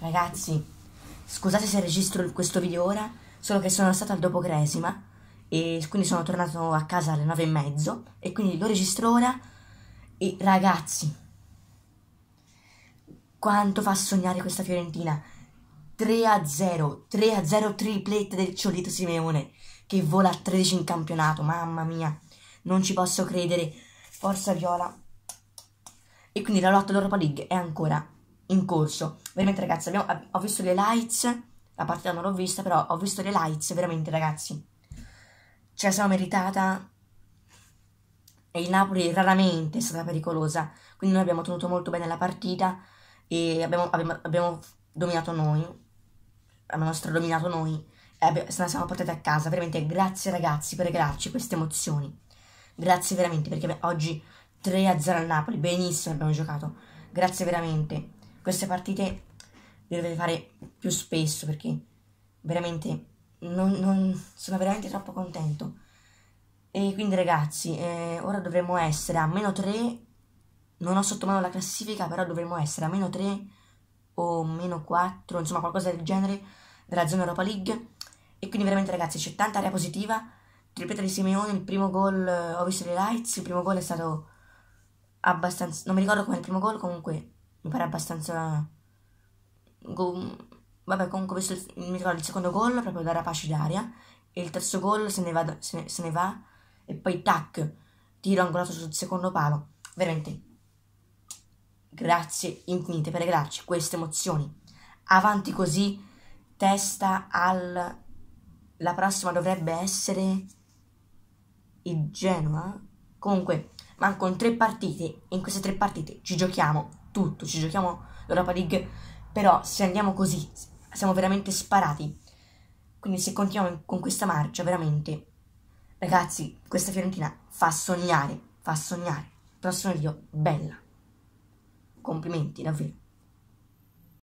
Ragazzi, scusate se registro questo video ora, solo che sono stato al dopocresima e quindi sono tornato a casa alle nove e mezzo e quindi lo registro ora e ragazzi, quanto fa sognare questa Fiorentina. 3 a 0, 3 a 0 triplette del Ciolito Simeone che vola a 13 in campionato, mamma mia, non ci posso credere. Forza Viola. E quindi la lotta all'Europa League è ancora in corso. Veramente ragazzi, abbiamo, ho visto le lights, la partita non l'ho vista, però ho visto le lights, veramente ragazzi. Ce la siamo meritata e il Napoli raramente è stata pericolosa, quindi noi abbiamo tenuto molto bene la partita e abbiamo, abbiamo, abbiamo dominato noi, abbiamo stradominato noi e se la siamo portati a casa. Veramente grazie ragazzi per regalarci queste emozioni. Grazie veramente perché oggi 3-0 al Napoli, benissimo abbiamo giocato. Grazie veramente queste partite le dovete fare più spesso perché veramente non, non, sono veramente troppo contento. E quindi ragazzi, eh, ora dovremmo essere a meno 3, non ho sotto mano la classifica, però dovremmo essere a meno 3 o meno 4, insomma qualcosa del genere, della zona Europa League. E quindi veramente ragazzi c'è tanta area positiva. Tripletta di Simeone, il primo gol, eh, ho visto le lights, il primo gol è stato abbastanza... non mi ricordo come il primo gol, comunque mi pare mm-hmm. abbastanza... Go... Vabbè, comunque questo è il, mi ricordo il secondo gol, proprio da rapace d'aria. E il terzo gol se ne va, se ne, se ne va e poi tac, tiro angolato sul secondo palo. Veramente, grazie infinite per regalarci queste emozioni. Avanti così, testa al... La prossima dovrebbe essere il Genoa. Comunque, mancano tre partite. In queste tre partite ci giochiamo tutto, ci giochiamo l'Europa League, però se andiamo così siamo veramente sparati. Quindi se continuiamo con questa marcia, veramente, ragazzi, questa Fiorentina fa sognare, fa sognare. Però sono io, bella. Complimenti, davvero.